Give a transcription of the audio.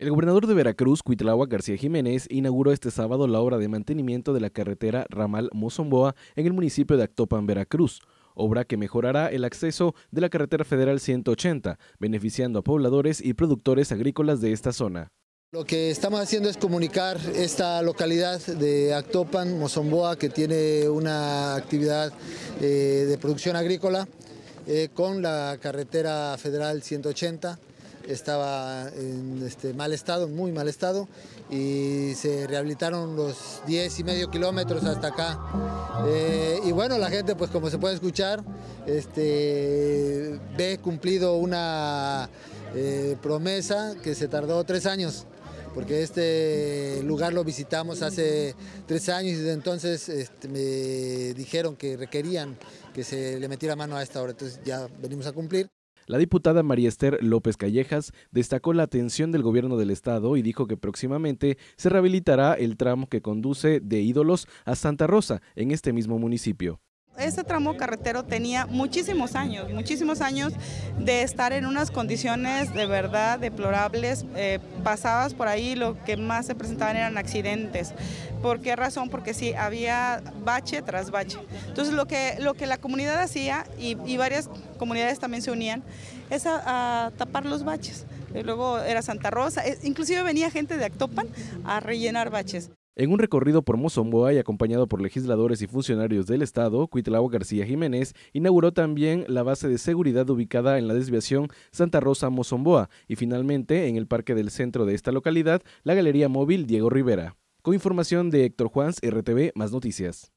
El gobernador de Veracruz, Cuitláhuac García Jiménez, inauguró este sábado la obra de mantenimiento de la carretera Ramal Mozomboa en el municipio de Actopan, Veracruz, obra que mejorará el acceso de la carretera federal 180, beneficiando a pobladores y productores agrícolas de esta zona. Lo que estamos haciendo es comunicar esta localidad de Actopan, Mozomboa, que tiene una actividad eh, de producción agrícola, eh, con la carretera federal 180 estaba en este, mal estado, muy mal estado, y se rehabilitaron los 10 y medio kilómetros hasta acá. Eh, y bueno, la gente, pues como se puede escuchar, este, ve cumplido una eh, promesa que se tardó tres años porque este lugar lo visitamos hace tres años y desde entonces este, me dijeron que requerían que se le metiera mano a esta hora, entonces ya venimos a cumplir. La diputada María Esther López Callejas destacó la atención del gobierno del estado y dijo que próximamente se rehabilitará el tramo que conduce de Ídolos a Santa Rosa en este mismo municipio. Este tramo carretero tenía muchísimos años, muchísimos años de estar en unas condiciones de verdad deplorables. Eh, pasadas por ahí, lo que más se presentaban eran accidentes. ¿Por qué razón? Porque sí, había bache tras bache. Entonces, lo que, lo que la comunidad hacía, y, varias comunidades también se unían, es a, tapar los baches. Y luego era Santa Rosa, e, inclusive venía gente de Actopan a rellenar baches. En un recorrido por Mozomboa y acompañado por legisladores y funcionarios del Estado, Cuitlao García Jiménez inauguró también la base de seguridad ubicada en la desviación Santa Rosa-Mozomboa y finalmente en el parque del centro de esta localidad, la Galería Móvil Diego Rivera. Con información de Héctor Juans, RTV, más noticias.